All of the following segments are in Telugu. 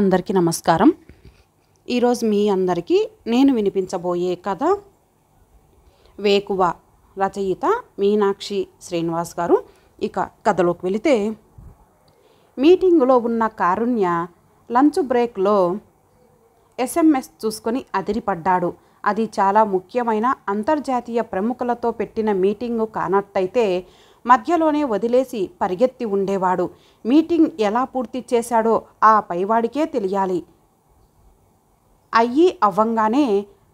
అందరికీ నమస్కారం ఈరోజు మీ అందరికీ నేను వినిపించబోయే కథ వేకువ రచయిత మీనాక్షి శ్రీనివాస్ గారు ఇక కథలోకి వెళితే మీటింగ్లో ఉన్న కారుణ్య లంచ్ బ్రేక్లో ఎస్ఎంఎస్ చూసుకొని అదిరిపడ్డాడు అది చాలా ముఖ్యమైన అంతర్జాతీయ ప్రముఖులతో పెట్టిన మీటింగు కానట్టయితే మధ్యలోనే వదిలేసి పరిగెత్తి ఉండేవాడు మీటింగ్ ఎలా పూర్తి చేశాడో ఆ పైవాడికే తెలియాలి అయ్యి అవ్వంగానే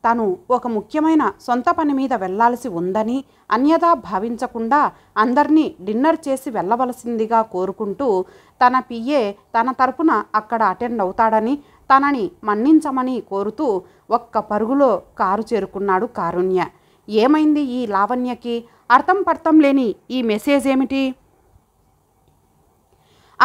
తను ఒక ముఖ్యమైన సొంత పని మీద వెళ్లాల్సి ఉందని అన్యదా భావించకుండా అందర్నీ డిన్నర్ చేసి వెళ్ళవలసిందిగా కోరుకుంటూ తన పిఏ తన తరపున అక్కడ అటెండ్ అవుతాడని తనని మన్నించమని కోరుతూ ఒక్క పరుగులో కారు చేరుకున్నాడు కారుణ్య ఏమైంది ఈ లావణ్యకి అర్థం పర్థం లేని ఈ మెసేజ్ ఏమిటి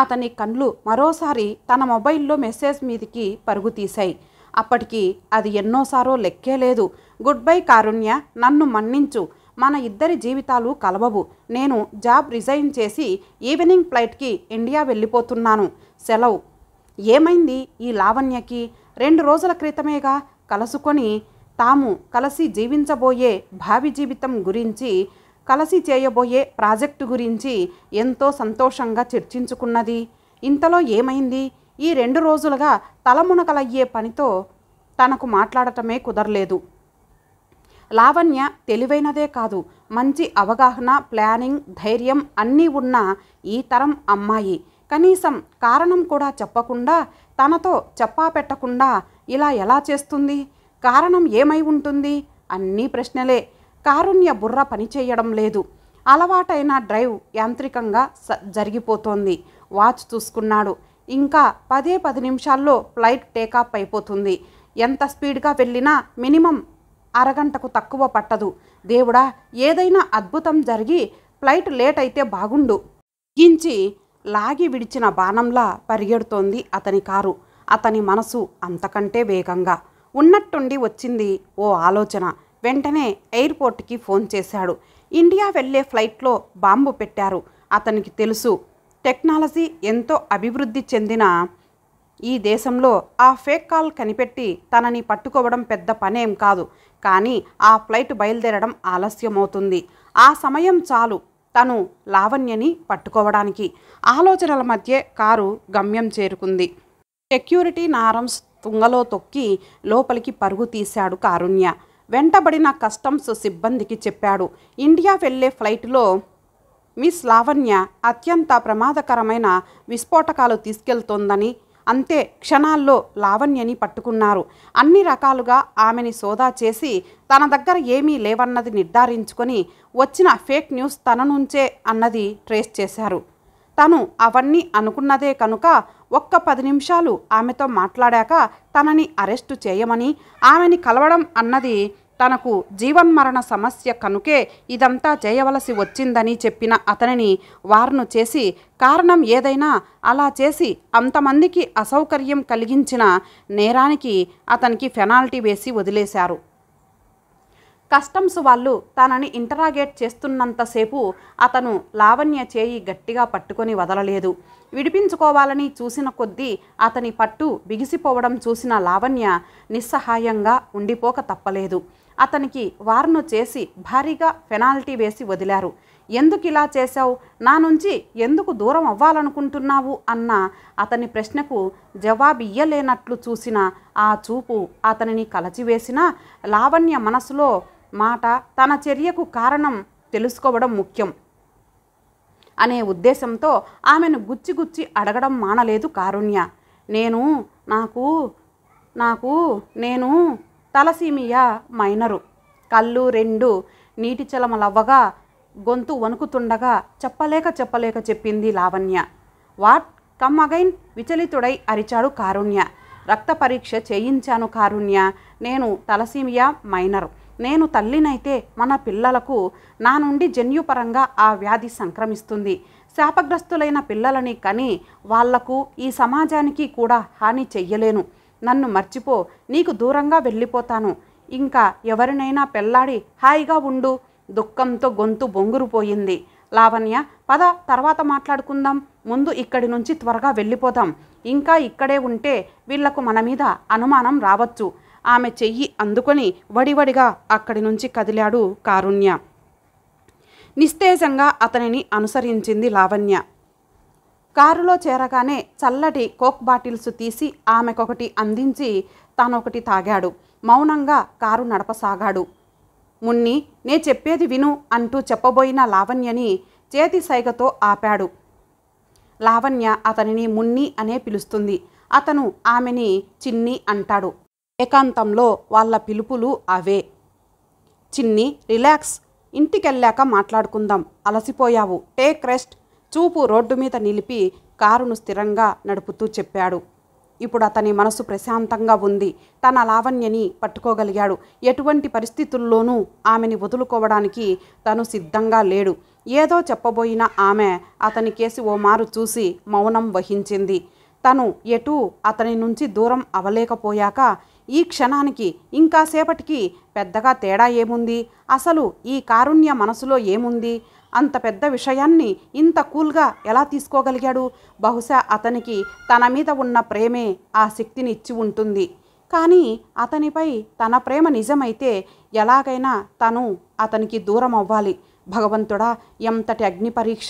అతని కండ్లు మరోసారి తన మొబైల్లో మెసేజ్ మీదికి పరుగు తీశాయి అప్పటికి అది ఎన్నోసారో లెక్కే లేదు గుడ్ బై కారుణ్య నన్ను మన్నించు మన ఇద్దరి జీవితాలు కలవవు నేను జాబ్ రిజైన్ చేసి ఈవినింగ్ ఫ్లైట్కి ఇండియా వెళ్ళిపోతున్నాను సెలవు ఏమైంది ఈ లావణ్యకి రెండు రోజుల క్రితమేగా కలుసుకొని తాము కలిసి జీవించబోయే భావి జీవితం గురించి కలిసి చేయబోయే ప్రాజెక్టు గురించి ఎంతో సంతోషంగా చర్చించుకున్నది ఇంతలో ఏమైంది ఈ రెండు రోజులుగా తలమునకలయ్యే పనితో తనకు మాట్లాడటమే కుదరలేదు లావణ్య తెలివైనదే కాదు మంచి అవగాహన ప్లానింగ్ ధైర్యం అన్నీ ఉన్న ఈ తరం అమ్మాయి కనీసం కారణం కూడా చెప్పకుండా తనతో చెప్పా పెట్టకుండా ఇలా ఎలా చేస్తుంది కారణం ఏమై ఉంటుంది అన్నీ ప్రశ్నలే కారుణ్య బుర్ర పనిచేయడం లేదు అలవాటైన డ్రైవ్ యాంత్రికంగా జరిగిపోతోంది వాచ్ చూసుకున్నాడు ఇంకా పదే పది నిమిషాల్లో ఫ్లైట్ టేకాఫ్ అయిపోతుంది ఎంత స్పీడ్గా వెళ్ళినా మినిమం అరగంటకు తక్కువ పట్టదు దేవుడా ఏదైనా అద్భుతం జరిగి ఫ్లైట్ లేట్ అయితే బాగుండు గించి లాగి విడిచిన బాణంలా పరిగెడుతోంది అతని కారు అతని మనసు అంతకంటే వేగంగా ఉన్నట్టుండి వచ్చింది ఓ ఆలోచన వెంటనే ఎయిర్పోర్ట్కి ఫోన్ చేశాడు ఇండియా వెళ్ళే ఫ్లైట్లో బాంబు పెట్టారు అతనికి తెలుసు టెక్నాలజీ ఎంతో అభివృద్ధి చెందిన ఈ దేశంలో ఆ ఫేక్ కాల్ కనిపెట్టి తనని పట్టుకోవడం పెద్ద పనేం కాదు కానీ ఆ ఫ్లైట్ బయలుదేరడం ఆలస్యమవుతుంది ఆ సమయం చాలు తను లావణ్యని పట్టుకోవడానికి ఆలోచనల మధ్య కారు గమ్యం చేరుకుంది సెక్యూరిటీ నారమ్స్ తుంగలో తొక్కి లోపలికి పరుగు తీశాడు కారుణ్య వెంటబడిన కస్టమ్స్ సిబ్బందికి చెప్పాడు ఇండియా వెళ్లే ఫ్లైట్లో మిస్ లావణ్య అత్యంత ప్రమాదకరమైన విస్ఫోటకాలు తీసుకెళ్తోందని అంతే క్షణాల్లో లావణ్యని పట్టుకున్నారు అన్ని రకాలుగా ఆమెని సోదా చేసి తన దగ్గర ఏమీ లేవన్నది నిర్ధారించుకొని వచ్చిన ఫేక్ న్యూస్ తన నుంచే అన్నది ట్రేస్ చేశారు తను అవన్నీ అనుకున్నదే కనుక ఒక్క పది నిమిషాలు ఆమెతో మాట్లాడాక తనని అరెస్టు చేయమని ఆమెని కలవడం అన్నది తనకు జీవన్మరణ సమస్య కనుకే ఇదంతా చేయవలసి వచ్చిందని చెప్పిన అతనిని వార్ను చేసి కారణం ఏదైనా అలా చేసి అంతమందికి అసౌకర్యం కలిగించిన నేరానికి అతనికి పెనాల్టీ వేసి వదిలేశారు కస్టమ్స్ వాళ్ళు తనని ఇంటరాగేట్ చేస్తున్నంతసేపు అతను లావణ్య చేయి గట్టిగా పట్టుకొని వదలలేదు విడిపించుకోవాలని చూసిన కొద్దీ అతని పట్టు బిగిసిపోవడం చూసిన లావణ్య నిస్సహాయంగా ఉండిపోక తప్పలేదు అతనికి వార్ను చేసి భారీగా పెనాల్టీ వేసి వదిలారు ఎందుకు ఇలా చేశావు నా నుంచి ఎందుకు దూరం అవ్వాలనుకుంటున్నావు అన్న అతని ప్రశ్నకు జవాబియ్యలేనట్లు చూసిన ఆ చూపు అతనిని కలచివేసిన లావణ్య మనసులో మాట తన చర్యకు కారణం తెలుసుకోవడం ముఖ్యం అనే ఉద్దేశంతో ఆమెను గుచ్చి గుచ్చి అడగడం మానలేదు కారుణ్య నేను నాకు నాకు నేను తలసీమియా మైనరు కళ్ళు రెండు నీటి చలమలవ్వగా గొంతు వణుకుతుండగా చెప్పలేక చెప్పలేక చెప్పింది లావణ్య వాట్ కమ్ అగైన్ విచలితుడై అరిచాడు కారుణ్య రక్త పరీక్ష చేయించాను కారుణ్య నేను తలసీమియా మైనరు నేను తల్లినైతే మన పిల్లలకు నా నుండి జన్యుపరంగా ఆ వ్యాధి సంక్రమిస్తుంది శాపగ్రస్తులైన పిల్లలని కని వాళ్లకు ఈ సమాజానికి కూడా హాని చెయ్యలేను నన్ను మర్చిపో నీకు దూరంగా వెళ్ళిపోతాను ఇంకా ఎవరినైనా పెళ్ళాడి హాయిగా ఉండు దుఃఖంతో గొంతు బొంగురుపోయింది లావణ్య పద తర్వాత మాట్లాడుకుందాం ముందు ఇక్కడి నుంచి త్వరగా వెళ్ళిపోదాం ఇంకా ఇక్కడే ఉంటే వీళ్లకు మన మీద అనుమానం రావచ్చు ఆమె చెయ్యి అందుకొని వడివడిగా అక్కడి నుంచి కదిలాడు కారుణ్య నిస్తేజంగా అతనిని అనుసరించింది లావణ్య కారులో చేరగానే చల్లటి కోక్ బాటిల్స్ తీసి ఆమెకొకటి అందించి తానొకటి తాగాడు మౌనంగా కారు నడపసాగాడు మున్ని నే చెప్పేది విను అంటూ చెప్పబోయిన లావణ్యని చేతి సైగతో ఆపాడు లావణ్య అతనిని మున్ని అనే పిలుస్తుంది అతను ఆమెని చిన్ని అంటాడు ఏకాంతంలో వాళ్ళ పిలుపులు అవే చిన్ని రిలాక్స్ ఇంటికెళ్ళాక మాట్లాడుకుందాం అలసిపోయావు టేక్ రెస్ట్ చూపు రోడ్డు మీద నిలిపి కారును స్థిరంగా నడుపుతూ చెప్పాడు ఇప్పుడు అతని మనసు ప్రశాంతంగా ఉంది తన లావణ్యని పట్టుకోగలిగాడు ఎటువంటి పరిస్థితుల్లోనూ ఆమెని వదులుకోవడానికి తను సిద్ధంగా లేడు ఏదో చెప్పబోయిన ఆమె అతని కేసి ఓ మారు చూసి మౌనం వహించింది తను ఎటూ అతని నుంచి దూరం అవలేకపోయాక ఈ క్షణానికి ఇంకా సేపటికి పెద్దగా తేడా ఏముంది అసలు ఈ కారుణ్య మనసులో ఏముంది అంత పెద్ద విషయాన్ని ఇంత కూల్గా ఎలా తీసుకోగలిగాడు బహుశా అతనికి తన మీద ఉన్న ప్రేమే ఆ శక్తిని ఇచ్చి ఉంటుంది కానీ అతనిపై తన ప్రేమ నిజమైతే ఎలాగైనా తను అతనికి దూరం అవ్వాలి భగవంతుడా ఎంతటి అగ్ని పరీక్ష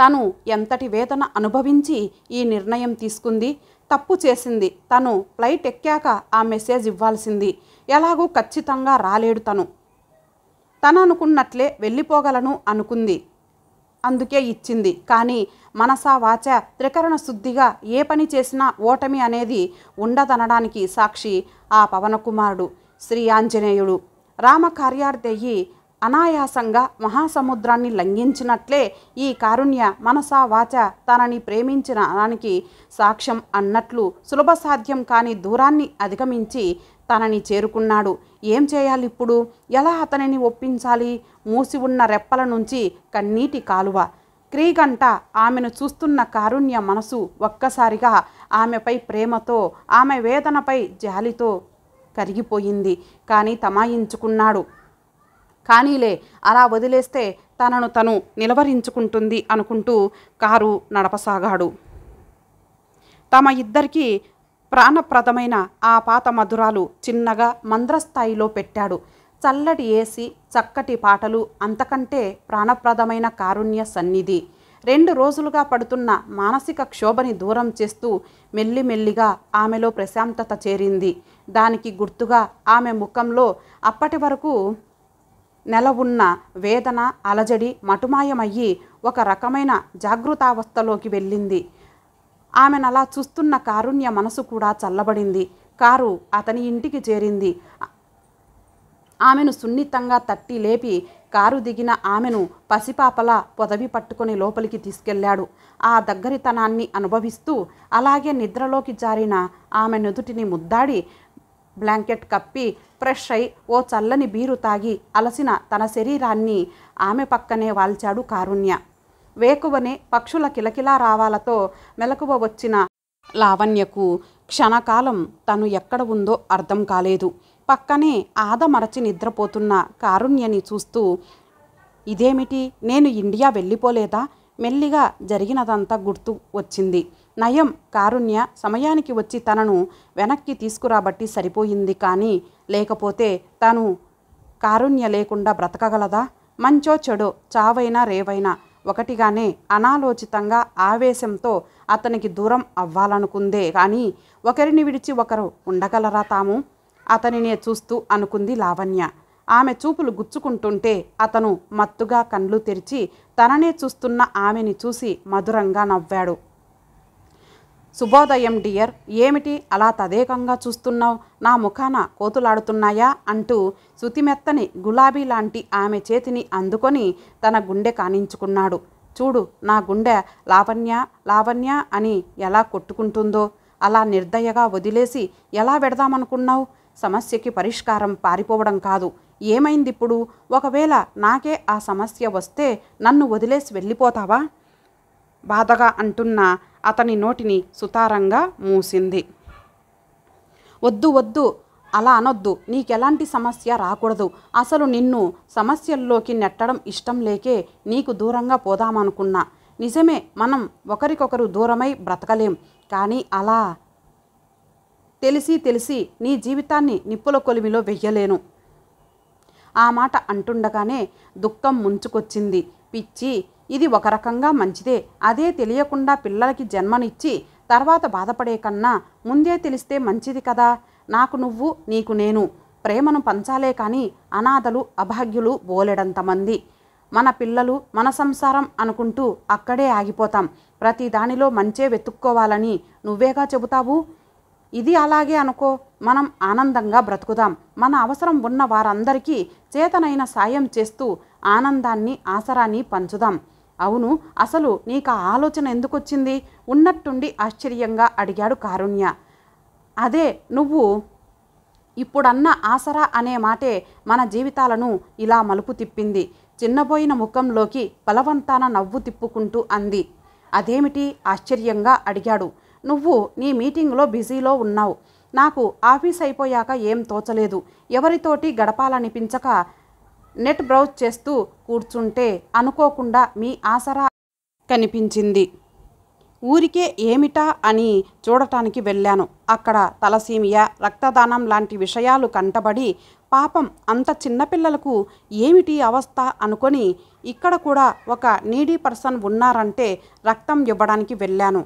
తను ఎంతటి వేదన అనుభవించి ఈ నిర్ణయం తీసుకుంది తప్పు చేసింది తను ఫ్లైట్ ఎక్కాక ఆ మెసేజ్ ఇవ్వాల్సింది ఎలాగూ ఖచ్చితంగా రాలేడు తను తననుకున్నట్లే వెళ్ళిపోగలను అనుకుంది అందుకే ఇచ్చింది కానీ మనసా వాచ త్రికరణ శుద్ధిగా ఏ పని చేసినా ఓటమి అనేది ఉండదనడానికి సాక్షి ఆ పవనకుమారుడు శ్రీ ఆంజనేయుడు రామ కార్యార్థయ్యి అనాయాసంగా మహాసముద్రాన్ని లంఘించినట్లే ఈ కారుణ్య మనసా వాచ తనని ప్రేమించిన దానికి సాక్ష్యం అన్నట్లు సులభ సాధ్యం కాని దూరాన్ని అధిగమించి తనని చేరుకున్నాడు ఏం చేయాలి ఇప్పుడు ఎలా అతనిని ఒప్పించాలి మూసి ఉన్న రెప్పల నుంచి కన్నీటి కాలువ క్రీగంట ఆమెను చూస్తున్న కారుణ్య మనసు ఒక్కసారిగా ఆమెపై ప్రేమతో ఆమె వేదనపై జాలితో కరిగిపోయింది కానీ తమాయించుకున్నాడు కానీలే అలా వదిలేస్తే తనను తను నిలవరించుకుంటుంది అనుకుంటూ కారు నడపసాగాడు తమ ఇద్దరికీ ప్రాణప్రదమైన ఆ పాత మధురాలు చిన్నగా మంద్రస్థాయిలో పెట్టాడు చల్లటి ఏసి చక్కటి పాటలు అంతకంటే ప్రాణప్రదమైన కారుణ్య సన్నిధి రెండు రోజులుగా పడుతున్న మానసిక క్షోభని దూరం చేస్తూ మెల్లిమెల్లిగా ఆమెలో ప్రశాంతత చేరింది దానికి గుర్తుగా ఆమె ముఖంలో అప్పటి వరకు నెల ఉన్న వేదన అలజడి మటుమాయమయ్యి ఒక రకమైన జాగృతావస్థలోకి వెళ్ళింది ఆమెను అలా చూస్తున్న కారుణ్య మనసు కూడా చల్లబడింది కారు అతని ఇంటికి చేరింది ఆమెను సున్నితంగా తట్టి లేపి కారు దిగిన ఆమెను పసిపాపల పొదవి పట్టుకొని లోపలికి తీసుకెళ్లాడు ఆ దగ్గరితనాన్ని అనుభవిస్తూ అలాగే నిద్రలోకి జారిన ఆమె నుదుటిని ముద్దాడి బ్లాంకెట్ కప్పి ఫ్రెష్ అయి ఓ చల్లని బీరు తాగి అలసిన తన శరీరాన్ని ఆమె పక్కనే వాల్చాడు కారుణ్య వేకువనే పక్షుల కిలకిలా రావాలతో మెలకువ వచ్చిన లావణ్యకు క్షణకాలం తను ఎక్కడ ఉందో అర్థం కాలేదు పక్కనే ఆదమరచి నిద్రపోతున్న కారుణ్యని చూస్తూ ఇదేమిటి నేను ఇండియా వెళ్ళిపోలేదా మెల్లిగా జరిగినదంతా గుర్తు వచ్చింది నయం కారుణ్య సమయానికి వచ్చి తనను వెనక్కి తీసుకురాబట్టి సరిపోయింది కానీ లేకపోతే తను కారుణ్య లేకుండా బ్రతకగలదా మంచో చెడో చావైనా రేవైనా ఒకటిగానే అనాలోచితంగా ఆవేశంతో అతనికి దూరం అవ్వాలనుకుందే కానీ ఒకరిని విడిచి ఒకరు ఉండగలరా తాము అతనినే చూస్తూ అనుకుంది లావణ్య ఆమె చూపులు గుచ్చుకుంటుంటే అతను మత్తుగా కండ్లు తెరిచి తననే చూస్తున్న ఆమెని చూసి మధురంగా నవ్వాడు శుభోదయం డియర్ ఏమిటి అలా తదేకంగా చూస్తున్నావు నా ముఖాన కోతులాడుతున్నాయా అంటూ శృతిమెత్తని గులాబీ లాంటి ఆమె చేతిని అందుకొని తన గుండె కానించుకున్నాడు చూడు నా గుండె లావణ్య లావణ్య అని ఎలా కొట్టుకుంటుందో అలా నిర్దయగా వదిలేసి ఎలా పెడదామనుకున్నావు సమస్యకి పరిష్కారం పారిపోవడం కాదు ఏమైంది ఇప్పుడు ఒకవేళ నాకే ఆ సమస్య వస్తే నన్ను వదిలేసి వెళ్ళిపోతావా బాధగా అంటున్న అతని నోటిని సుతారంగా మూసింది వద్దు వద్దు అలా అనొద్దు నీకెలాంటి సమస్య రాకూడదు అసలు నిన్ను సమస్యల్లోకి నెట్టడం ఇష్టం లేకే నీకు దూరంగా పోదామనుకున్నా నిజమే మనం ఒకరికొకరు దూరమై బ్రతకలేం కానీ అలా తెలిసి తెలిసి నీ జీవితాన్ని నిప్పుల కొలిమిలో వెయ్యలేను ఆ మాట అంటుండగానే దుఃఖం ముంచుకొచ్చింది పిచ్చి ఇది ఒక రకంగా మంచిదే అదే తెలియకుండా పిల్లలకి జన్మనిచ్చి తర్వాత బాధపడే కన్నా ముందే తెలిస్తే మంచిది కదా నాకు నువ్వు నీకు నేను ప్రేమను పంచాలే కానీ అనాథలు అభాగ్యులు బోలెడంతమంది మన పిల్లలు మన సంసారం అనుకుంటూ అక్కడే ఆగిపోతాం ప్రతి దానిలో మంచే వెతుక్కోవాలని నువ్వేగా చెబుతావు ఇది అలాగే అనుకో మనం ఆనందంగా బ్రతుకుదాం మన అవసరం ఉన్న వారందరికీ చేతనైన సాయం చేస్తూ ఆనందాన్ని ఆసరాన్ని పంచుదాం అవును అసలు నీకు ఆ ఆలోచన ఎందుకు వచ్చింది ఉన్నట్టుండి ఆశ్చర్యంగా అడిగాడు కారుణ్య అదే నువ్వు ఇప్పుడన్న ఆసరా అనే మాటే మన జీవితాలను ఇలా మలుపు తిప్పింది చిన్నబోయిన ముఖంలోకి బలవంతాన నవ్వు తిప్పుకుంటూ అంది అదేమిటి ఆశ్చర్యంగా అడిగాడు నువ్వు నీ మీటింగ్లో బిజీలో ఉన్నావు నాకు ఆఫీస్ అయిపోయాక ఏం తోచలేదు ఎవరితోటి గడపాలనిపించక నెట్ బ్రౌజ్ చేస్తూ కూర్చుంటే అనుకోకుండా మీ ఆసరా కనిపించింది ఊరికే ఏమిటా అని చూడటానికి వెళ్ళాను అక్కడ తలసీమియా రక్తదానం లాంటి విషయాలు కంటబడి పాపం అంత చిన్నపిల్లలకు ఏమిటి అవస్థ అనుకొని ఇక్కడ కూడా ఒక నీడీ పర్సన్ ఉన్నారంటే రక్తం ఇవ్వడానికి వెళ్ళాను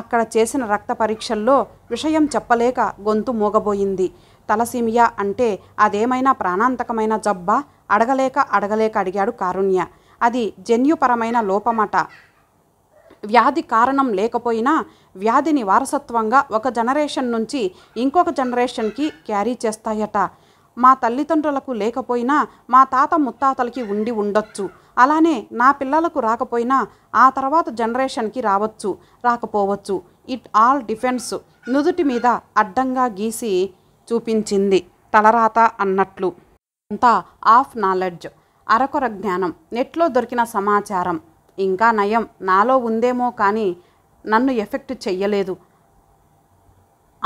అక్కడ చేసిన రక్త పరీక్షల్లో విషయం చెప్పలేక గొంతు మూగబోయింది తలసీమియా అంటే అదేమైనా ప్రాణాంతకమైన జబ్బా అడగలేక అడగలేక అడిగాడు కారుణ్య అది జన్యుపరమైన లోపమట వ్యాధి కారణం లేకపోయినా వ్యాధిని వారసత్వంగా ఒక జనరేషన్ నుంచి ఇంకొక జనరేషన్కి క్యారీ చేస్తాయట మా తల్లిదండ్రులకు లేకపోయినా మా తాత ముత్తాతలకి ఉండి ఉండొచ్చు అలానే నా పిల్లలకు రాకపోయినా ఆ తర్వాత జనరేషన్కి రావచ్చు రాకపోవచ్చు ఇట్ ఆల్ డిఫెన్స్ నుదుటి మీద అడ్డంగా గీసి చూపించింది తలరాత అన్నట్లు అంతా ఆఫ్ నాలెడ్జ్ అరకొర జ్ఞానం నెట్లో దొరికిన సమాచారం ఇంకా నయం నాలో ఉందేమో కానీ నన్ను ఎఫెక్ట్ చెయ్యలేదు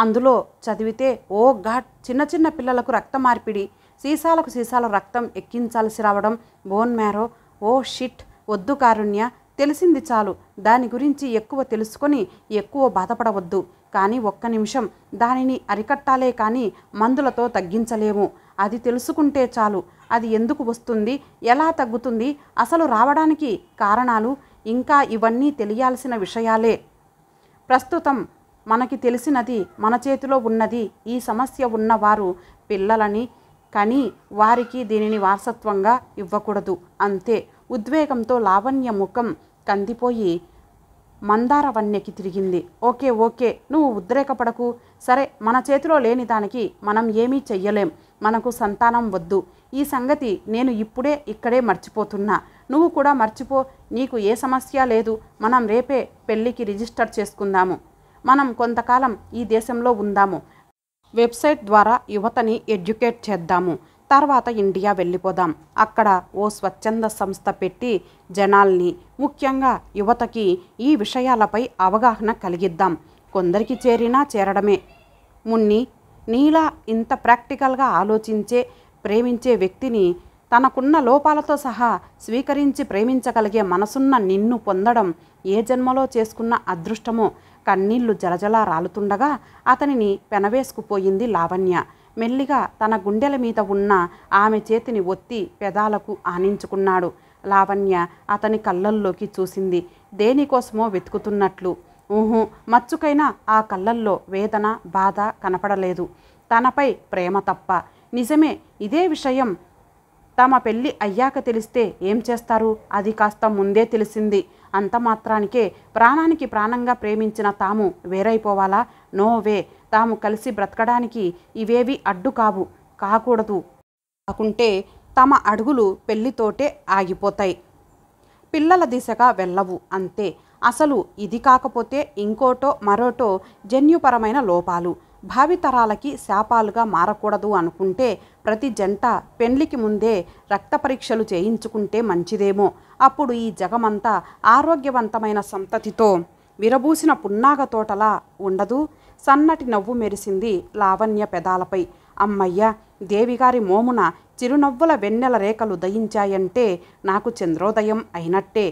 అందులో చదివితే ఓ ఘాట్ చిన్న చిన్న పిల్లలకు రక్త మార్పిడి సీసాలకు సీసాల రక్తం ఎక్కించాల్సి రావడం బోన్ మ్యారో ఓ షిట్ వద్దు కారుణ్య తెలిసింది చాలు దాని గురించి ఎక్కువ తెలుసుకొని ఎక్కువ బాధపడవద్దు కానీ ఒక్క నిమిషం దానిని అరికట్టాలే కానీ మందులతో తగ్గించలేము అది తెలుసుకుంటే చాలు అది ఎందుకు వస్తుంది ఎలా తగ్గుతుంది అసలు రావడానికి కారణాలు ఇంకా ఇవన్నీ తెలియాల్సిన విషయాలే ప్రస్తుతం మనకి తెలిసినది మన చేతిలో ఉన్నది ఈ సమస్య ఉన్నవారు పిల్లలని కానీ వారికి దీనిని వారసత్వంగా ఇవ్వకూడదు అంతే ఉద్వేగంతో లావణ్య ముఖం కందిపోయి మందార వన్యకి తిరిగింది ఓకే ఓకే నువ్వు ఉద్రేకపడకు సరే మన చేతిలో లేని దానికి మనం ఏమీ చెయ్యలేం మనకు సంతానం వద్దు ఈ సంగతి నేను ఇప్పుడే ఇక్కడే మర్చిపోతున్నా నువ్వు కూడా మర్చిపో నీకు ఏ సమస్య లేదు మనం రేపే పెళ్ళికి రిజిస్టర్ చేసుకుందాము మనం కొంతకాలం ఈ దేశంలో ఉందాము వెబ్సైట్ ద్వారా యువతని ఎడ్యుకేట్ చేద్దాము తర్వాత ఇండియా వెళ్ళిపోదాం అక్కడ ఓ స్వచ్ఛంద సంస్థ పెట్టి జనాల్ని ముఖ్యంగా యువతకి ఈ విషయాలపై అవగాహన కలిగిద్దాం కొందరికి చేరినా చేరడమే మున్ని నీలా ఇంత ప్రాక్టికల్గా ఆలోచించే ప్రేమించే వ్యక్తిని తనకున్న లోపాలతో సహా స్వీకరించి ప్రేమించగలిగే మనసున్న నిన్ను పొందడం ఏ జన్మలో చేసుకున్న అదృష్టమో కన్నీళ్లు జలజలా రాలుతుండగా అతనిని పెనవేసుకుపోయింది లావణ్య మెల్లిగా తన గుండెల మీద ఉన్న ఆమె చేతిని ఒత్తి పెదాలకు ఆనించుకున్నాడు లావణ్య అతని కళ్ళల్లోకి చూసింది దేనికోసమో వెతుకుతున్నట్లు ఊహు మచ్చుకైనా ఆ కళ్ళల్లో వేదన బాధ కనపడలేదు తనపై ప్రేమ తప్ప నిజమే ఇదే విషయం తమ పెళ్ళి అయ్యాక తెలిస్తే ఏం చేస్తారు అది కాస్త ముందే తెలిసింది అంత మాత్రానికే ప్రాణానికి ప్రాణంగా ప్రేమించిన తాము వేరైపోవాలా నో వే తాము కలిసి బ్రతకడానికి ఇవేవి అడ్డు కావు కాకూడదు కాకుంటే తమ అడుగులు పెళ్లితోటే ఆగిపోతాయి పిల్లల దిశగా వెళ్ళవు అంతే అసలు ఇది కాకపోతే ఇంకోటో మరోటో జన్యుపరమైన లోపాలు భావితరాలకి శాపాలుగా మారకూడదు అనుకుంటే ప్రతి జంట పెండ్లికి ముందే రక్త పరీక్షలు చేయించుకుంటే మంచిదేమో అప్పుడు ఈ జగమంతా ఆరోగ్యవంతమైన సంతతితో విరబూసిన పున్నాగ తోటలా ఉండదు సన్నటి నవ్వు మెరిసింది లావణ్య పెదాలపై అమ్మయ్య దేవిగారి మోమున చిరునవ్వుల వెన్నెల రేఖలు దయించాయంటే నాకు చంద్రోదయం అయినట్టే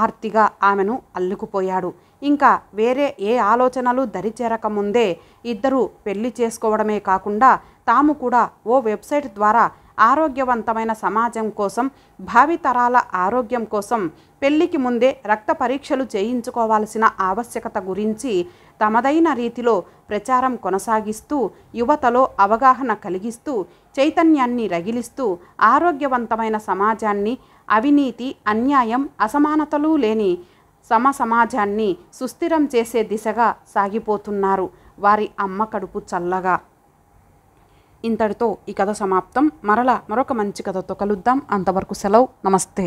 ఆర్తిగా ఆమెను అల్లుకుపోయాడు ఇంకా వేరే ఏ ఆలోచనలు దరిచేరకముందే ఇద్దరు పెళ్లి చేసుకోవడమే కాకుండా తాము కూడా ఓ వెబ్సైట్ ద్వారా ఆరోగ్యవంతమైన సమాజం కోసం భావితరాల ఆరోగ్యం కోసం పెళ్లికి ముందే రక్త పరీక్షలు చేయించుకోవాల్సిన ఆవశ్యకత గురించి తమదైన రీతిలో ప్రచారం కొనసాగిస్తూ యువతలో అవగాహన కలిగిస్తూ చైతన్యాన్ని రగిలిస్తూ ఆరోగ్యవంతమైన సమాజాన్ని అవినీతి అన్యాయం అసమానతలు లేని సమ సమాజాన్ని సుస్థిరం చేసే దిశగా సాగిపోతున్నారు వారి అమ్మ కడుపు చల్లగా ఇంతటితో ఈ కథ సమాప్తం మరలా మరొక మంచి కథతో కలుద్దాం అంతవరకు సెలవు నమస్తే